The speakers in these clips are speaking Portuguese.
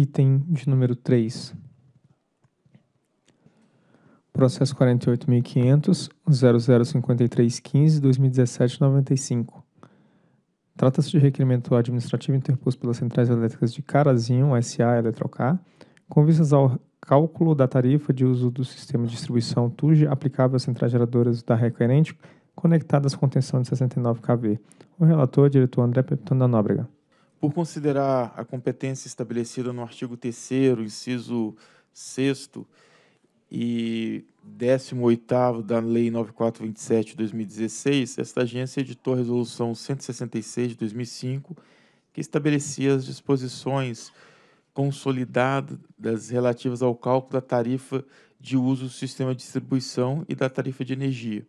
item de número 3. Processo 48.500.0053.15.2017.95. Trata-se de requerimento administrativo interposto pelas centrais elétricas de Carazinho, S.A. e com vistas ao cálculo da tarifa de uso do sistema de distribuição TUG aplicável às centrais geradoras da requerente conectadas com tensão de 69 kV. O relator, é diretor André Pepton da Nóbrega. Por considerar a competência estabelecida no artigo 3 inciso 6 e 18º da Lei 9427 de 2016, esta agência editou a Resolução 166 de 2005, que estabelecia as disposições consolidadas relativas ao cálculo da tarifa de uso do sistema de distribuição e da tarifa de energia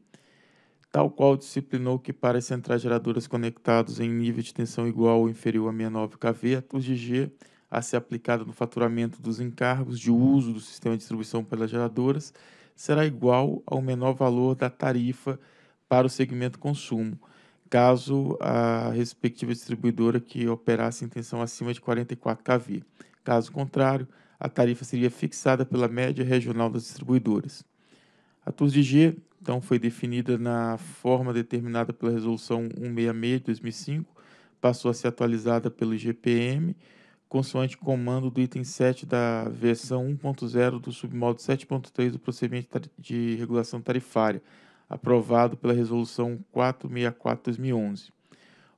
tal qual disciplinou que para as centrais geradoras conectadas em nível de tensão igual ou inferior a 69 kV, o GG a ser aplicada no faturamento dos encargos de uso do sistema de distribuição pelas geradoras será igual ao menor valor da tarifa para o segmento consumo, caso a respectiva distribuidora que operasse em tensão acima de 44 kV. Caso contrário, a tarifa seria fixada pela média regional das distribuidoras. A TUSDG então foi definida na forma determinada pela Resolução 166 de 2005, passou a ser atualizada pelo IGPM, consoante comando do item 7 da versão 1.0 do submodo 7.3 do procedimento de regulação tarifária, aprovado pela Resolução 464-2011.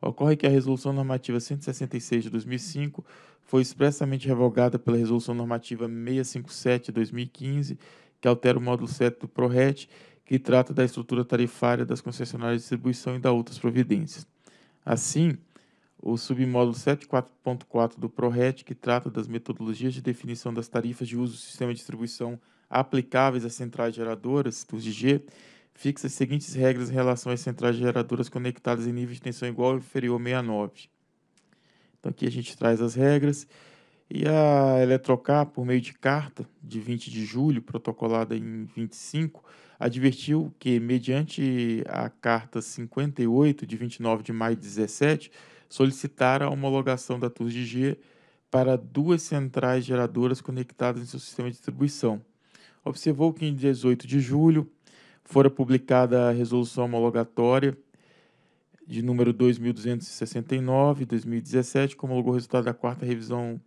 Ocorre que a Resolução Normativa 166 de 2005 foi expressamente revogada pela Resolução Normativa 657 de 2015, que altera o módulo 7 do PRORET que trata da estrutura tarifária das concessionárias de distribuição e da outras providências. Assim, o submódulo 7.4.4 do PRORET, que trata das metodologias de definição das tarifas de uso do sistema de distribuição aplicáveis às centrais geradoras, dos DG, fixa as seguintes regras em relação às centrais geradoras conectadas em nível de tensão igual ou inferior a 69. Então aqui a gente traz as regras. E a Eletrocar, por meio de carta de 20 de julho, protocolada em 25, advertiu que, mediante a Carta 58, de 29 de maio de 17, solicitara a homologação da TUSG para duas centrais geradoras conectadas em seu sistema de distribuição. Observou que, em 18 de julho, fora publicada a resolução homologatória de número 2269, 2017, que homologou o resultado da quarta revisão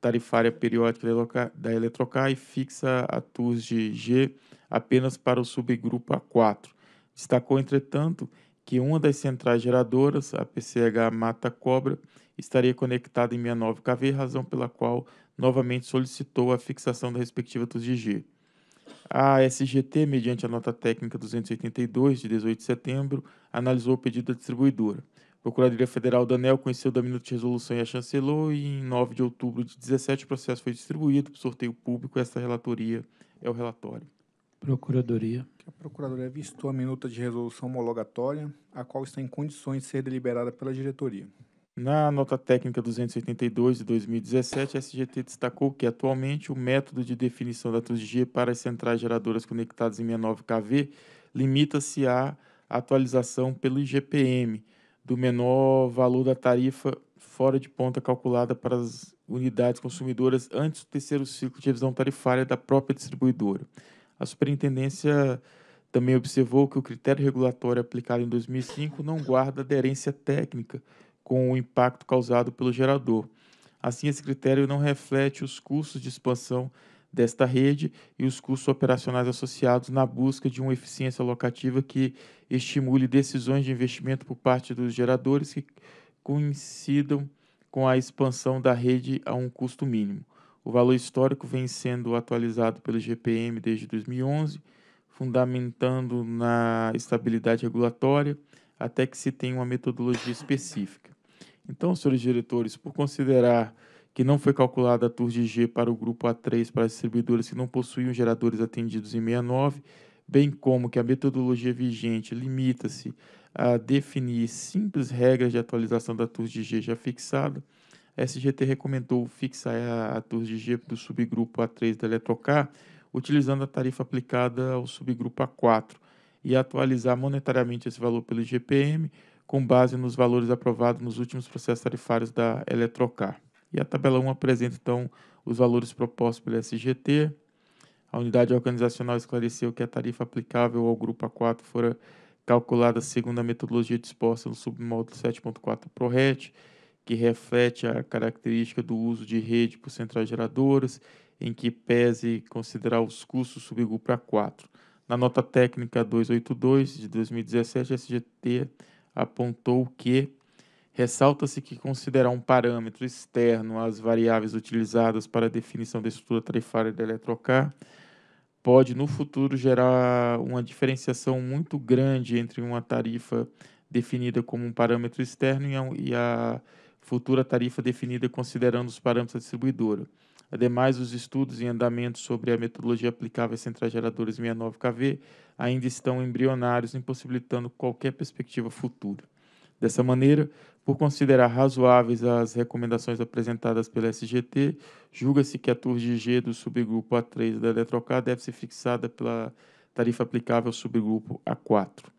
tarifária periódica da Eletrocar e fixa a TUSG G apenas para o subgrupo A4. Destacou, entretanto, que uma das centrais geradoras, a PCH Mata Cobra, estaria conectada em 69KV, razão pela qual novamente solicitou a fixação da respectiva dos A SGT, mediante a nota técnica 282 de 18 de setembro, analisou o pedido da distribuidora. Procuradoria Federal Daniel conheceu da minuta de resolução e a chancelou, e em 9 de outubro de 17 o processo foi distribuído para sorteio público. Esta relatoria é o relatório. Procuradoria. Que a Procuradoria vistou a minuta de resolução homologatória, a qual está em condições de ser deliberada pela diretoria. Na nota técnica 282 de 2017, a SGT destacou que atualmente o método de definição da TUSG para as centrais geradoras conectadas em 69kV limita-se à atualização pelo IGPM do menor valor da tarifa fora de ponta calculada para as unidades consumidoras antes do terceiro ciclo de revisão tarifária da própria distribuidora a superintendência também observou que o critério regulatório aplicado em 2005 não guarda aderência técnica com o impacto causado pelo gerador. Assim, esse critério não reflete os custos de expansão desta rede e os custos operacionais associados na busca de uma eficiência locativa que estimule decisões de investimento por parte dos geradores que coincidam com a expansão da rede a um custo mínimo. O valor histórico vem sendo atualizado pelo GPM desde 2011, fundamentando na estabilidade regulatória, até que se tenha uma metodologia específica. Então, senhores diretores, por considerar que não foi calculada a TUR de G para o grupo A3 para as distribuidoras que não possuíam geradores atendidos em 69, bem como que a metodologia vigente limita-se a definir simples regras de atualização da TUR de G já fixada, SGT recomendou fixar a Tours de Jeep do subgrupo A3 da Eletrocar, utilizando a tarifa aplicada ao subgrupo A4 e atualizar monetariamente esse valor pelo IGPM com base nos valores aprovados nos últimos processos tarifários da Eletrocar. E a tabela 1 apresenta então os valores propostos pela SGT. A unidade organizacional esclareceu que a tarifa aplicável ao grupo A4 fora calculada segundo a metodologia disposta no submódulo 7.4 ProRet que reflete a característica do uso de rede por centrais geradoras, em que pese considerar os custos subgrupo A4. Na nota técnica 282 de 2017, a SGT apontou que ressalta-se que considerar um parâmetro externo às variáveis utilizadas para a definição da estrutura tarifária da Eletrocar pode no futuro gerar uma diferenciação muito grande entre uma tarifa definida como um parâmetro externo e a, e a futura tarifa definida considerando os parâmetros da distribuidora. Ademais, os estudos em andamento sobre a metodologia aplicável a centrais geradoras 69KV ainda estão embrionários, impossibilitando qualquer perspectiva futura. Dessa maneira, por considerar razoáveis as recomendações apresentadas pela SGT, julga-se que a TURGG de G do subgrupo A3 da Eletrocar deve ser fixada pela tarifa aplicável ao subgrupo A4.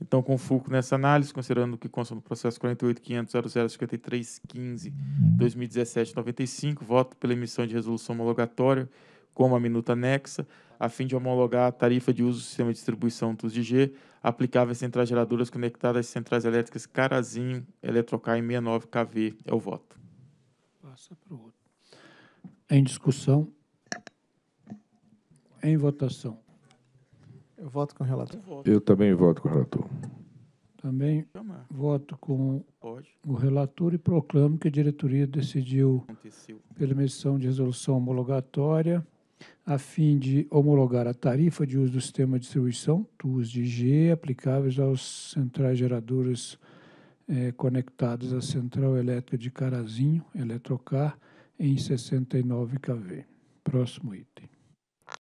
Então, com fulcro nessa análise, considerando que consta no processo 48.500.00.53.15.2017.95, 95 uhum. voto pela emissão de resolução homologatória, como a minuta anexa, a fim de homologar a tarifa de uso do sistema de distribuição TUSDG aplicável às centrais geradoras conectadas às centrais elétricas Carazinho, Eletrocar e 69KV. É o voto. Passa para o outro. Em discussão. Em votação. Eu voto com o relator. Eu também voto com o relator. Também voto com o relator e proclamo que a diretoria decidiu pela emissão de resolução homologatória a fim de homologar a tarifa de uso do sistema de distribuição, TUS de G, aplicáveis aos centrais geradoras eh, conectadas à central elétrica de Carazinho, Eletrocar, em 69 kV. Próximo item.